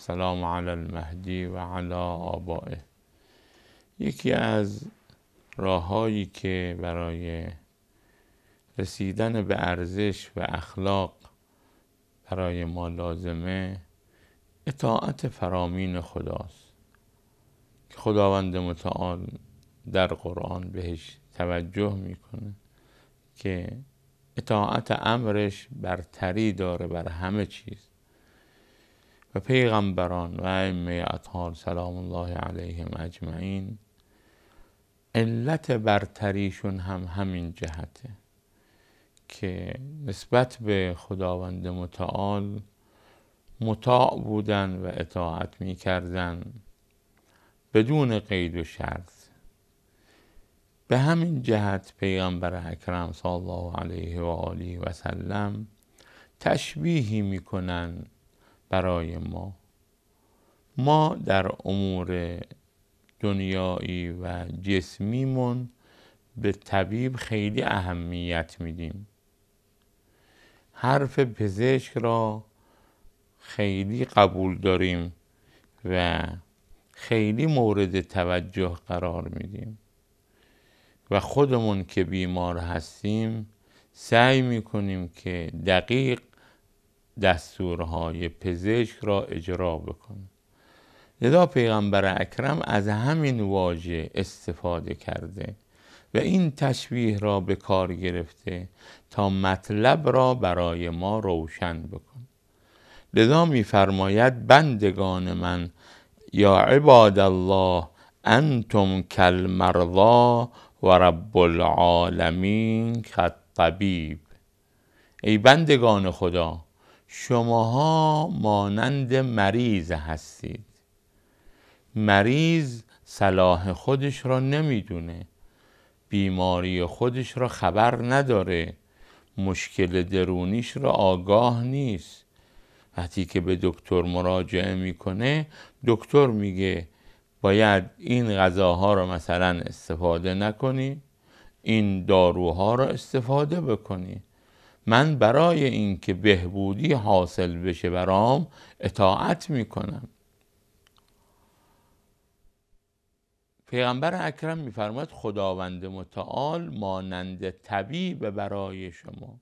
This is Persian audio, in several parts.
سلام علی المهدی و علی آبائه یکی از راههایی که برای رسیدن به ارزش و اخلاق برای ما لازمه اطاعت فرامین خداست که خداوند متعال در قرآن بهش توجه میکنه که اطاعت امرش برتری داره بر همه چیز و پیغمبران و ائمه اطهار سلام الله علیهم اجمعین علت برتریشون هم همین جهته که نسبت به خداوند متعال مطاع بودن و اطاعت می بدون قید و شرط به همین جهت پیغمبر اکرم صلی الله علیه و آله و سلم تشبیهی میکنن برای ما ما در امور دنیایی و جسمیمون به طبیب خیلی اهمیت میدیم حرف پزشک را خیلی قبول داریم و خیلی مورد توجه قرار میدیم و خودمون که بیمار هستیم سعی میکنیم که دقیق دستورهای پزشک را اجرا بکنه لذا پیغمبر اکرم از همین واژه استفاده کرده و این تشبیه را به کار گرفته تا مطلب را برای ما روشن بکن لذا میفرماید بندگان من یا عباد الله انتم کالمرضا و رب العالمین کالطبیب ای بندگان خدا شماها مانند مریض هستید مریض صلاح خودش را نمیدونه بیماری خودش را خبر نداره مشکل درونیش را آگاه نیست وقتی که به دکتر مراجعه میکنه دکتر میگه باید این غذاها را مثلا استفاده نکنی این داروها را استفاده بکنی من برای اینکه بهبودی حاصل بشه برام اطاعت میکنم پیغمبر اکرم میفرماید خداوند متعال مانند طبیب برای شما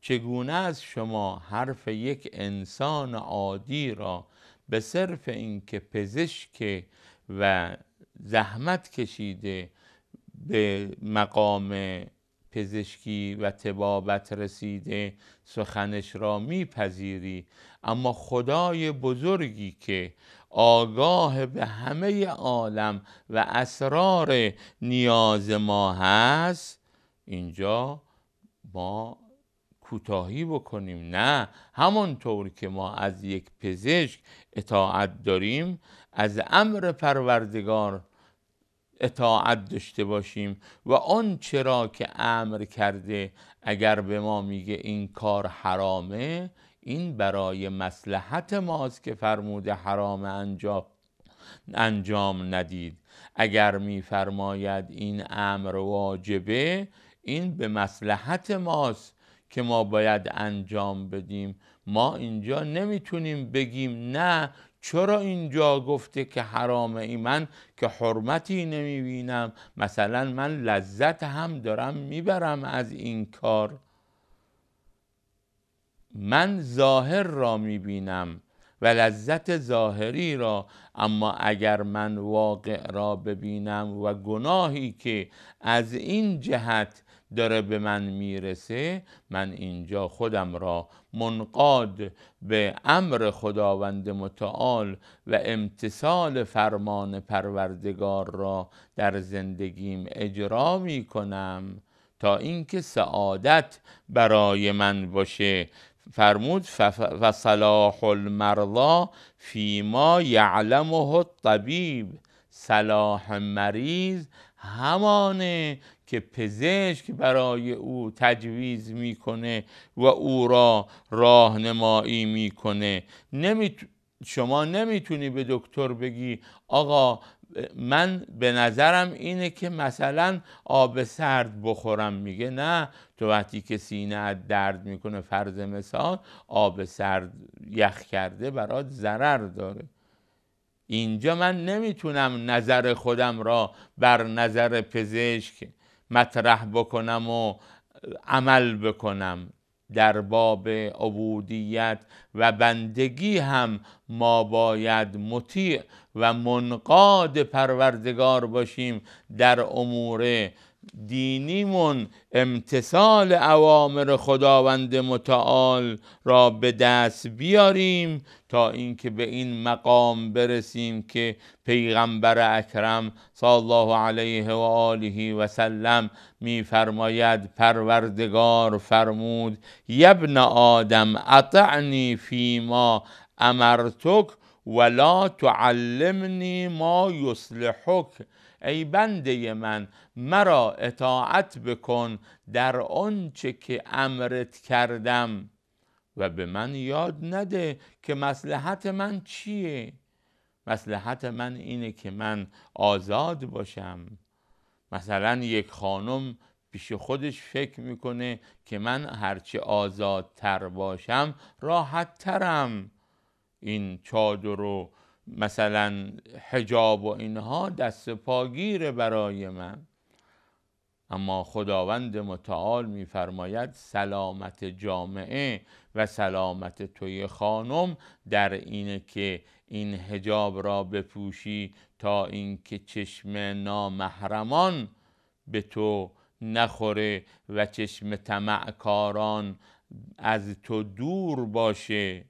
چگونه از شما حرف یک انسان عادی را به صرف اینکه پزشک و زحمت کشیده به مقام پزشکی و تبابت رسیده سخنش را میپذیری اما خدای بزرگی که آگاه به همه عالم و اسرار نیاز ما هست اینجا ما کوتاهی بکنیم نه همانطور که ما از یک پزشک اطاعت داریم از امر پروردگار اطاعت داشته باشیم و آنچه چرا که امر کرده اگر به ما میگه این کار حرامه این برای مسلحت ماست که فرموده حرام انجام انجام ندید اگر میفرماید این امر واجبه این به مسلحت ماست که ما باید انجام بدیم ما اینجا نمیتونیم بگیم نه چرا اینجا گفته که حرامه ای من که حرمتی نمیبینم مثلا من لذت هم دارم میبرم از این کار من ظاهر را میبینم و لذت ظاهری را اما اگر من واقع را ببینم و گناهی که از این جهت داره به من میرسه من اینجا خودم را منقاد به امر خداوند متعال و امتصال فرمان پروردگار را در زندگیم اجرا می کنم تا اینکه سعادت برای من باشه فرمود و صلاح المرضا فیما یعلمه الطبیب صلاح مریض همانه که پزشک برای او تجویز میکنه و او را راهنمایی میکنه شما نمیتونی به دکتر بگی آقا من به نظرم اینه که مثلا آب سرد بخورم میگه نه تو وقتی که سینه درد میکنه فرض مثال آب سرد یخ کرده برات ضرر داره اینجا من نمیتونم نظر خودم را بر نظر پزشک مطرح بکنم و عمل بکنم در باب عبودیت و بندگی هم ما باید مطیع و منقاد پروردگار باشیم در امور دینیمون امتثال اوامر خداوند متعال را به دست بیاریم تا اینکه به این مقام برسیم که پیغمبر اکرم صلی الله علیه و آله و سلم میفرماید پروردگار فرمود یبن آدم اطعنی فیما امرتک ولا تعلمنی ما یصلحک ای بنده من مرا اطاعت بکن در آنچه که امرت کردم و به من یاد نده که مسلحت من چیه مسلحت من اینه که من آزاد باشم مثلا یک خانم پیش خودش فکر میکنه که من هرچه آزادتر باشم راحت ترم این چادر و مثلا حجاب و اینها دست پاگیر برای من اما خداوند متعال میفرماید سلامت جامعه و سلامت توی خانم در اینه که این حجاب را بپوشی تا اینکه چشم نامحرمان به تو نخوره و چشم تمعکاران از تو دور باشه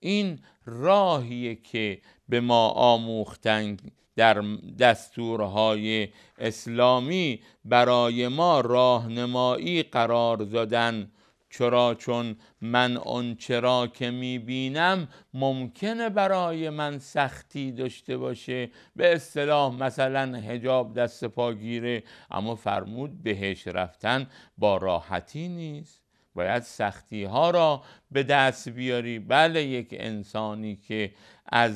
این راهیه که به ما آموختن در دستورهای اسلامی برای ما راهنمایی قرار دادن چرا چون من اون چرا که بینم ممکنه برای من سختی داشته باشه به اصطلاح مثلا هجاب دست پاگیره اما فرمود بهش رفتن با راحتی نیست باید سختی ها را به دست بیاری بله یک انسانی که از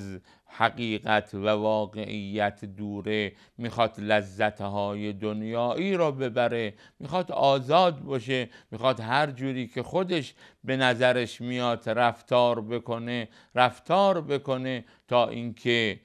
حقیقت و واقعیت دوره میخواد لذت های دنیایی را ببره میخواد آزاد باشه میخواد هر جوری که خودش به نظرش میاد رفتار بکنه رفتار بکنه تا اینکه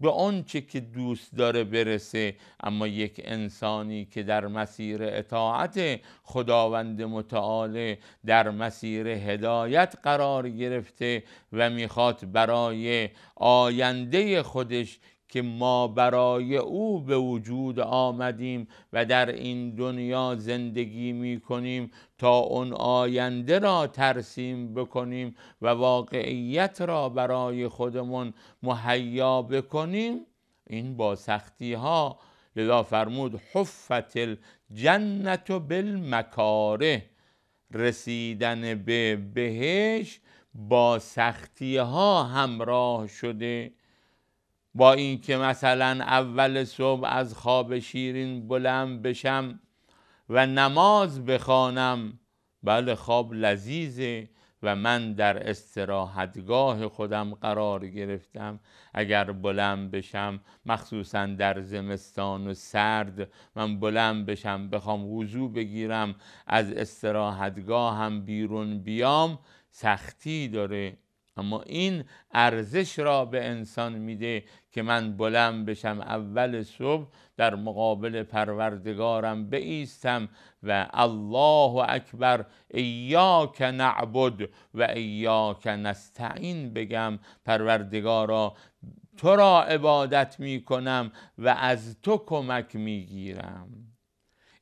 به آنچه که دوست داره برسه اما یک انسانی که در مسیر اطاعت خداوند متعال در مسیر هدایت قرار گرفته و میخواد برای آینده خودش که ما برای او به وجود آمدیم و در این دنیا زندگی می کنیم تا اون آینده را ترسیم بکنیم و واقعیت را برای خودمون مهیا بکنیم این با سختی ها لذا فرمود حفت الجنت بالمکاره رسیدن به بهش با سختی ها همراه شده با اینکه مثلا اول صبح از خواب شیرین بلند بشم و نماز بخوانم بله خواب لذیذه و من در استراحتگاه خودم قرار گرفتم اگر بلند بشم مخصوصا در زمستان و سرد من بلند بشم بخوام وضو بگیرم از استراحتگاهم بیرون بیام سختی داره اما این ارزش را به انسان میده که من بلند بشم اول صبح در مقابل پروردگارم بایستم و الله اکبر ایاک نعبد و ایاک نستعین بگم پروردگارا تو را عبادت می کنم و از تو کمک می گیرم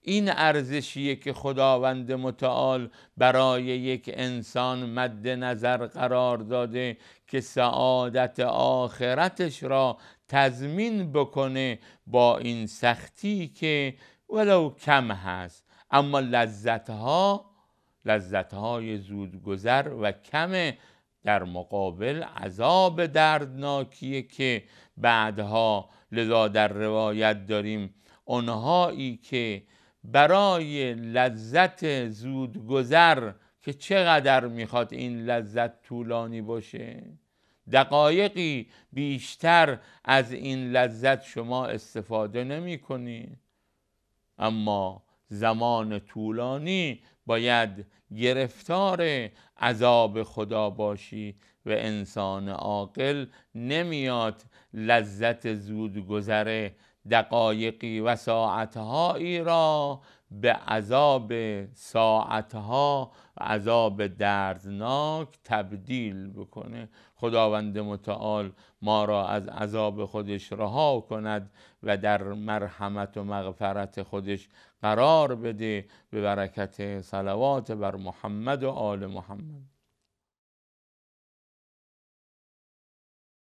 این ارزشیه که خداوند متعال برای یک انسان مد نظر قرار داده که سعادت آخرتش را تضمین بکنه با این سختی که ولو کم هست اما لذتها لذتهای گذر و کم در مقابل عذاب دردناکیه که بعدها لذا در روایت داریم اونهایی که برای لذت زود گذر که چقدر میخواد این لذت طولانی باشه دقایقی بیشتر از این لذت شما استفاده نمی کنی. اما زمان طولانی باید گرفتار عذاب خدا باشی و انسان عاقل نمیاد لذت زود گذره دقایقی و ساعتهایی را به عذاب ساعتها و عذاب دردناک تبدیل بکنه خداوند متعال ما را از عذاب خودش رها کند و در مرحمت و مغفرت خودش قرار بده به برکت صلوات بر محمد و آل محمد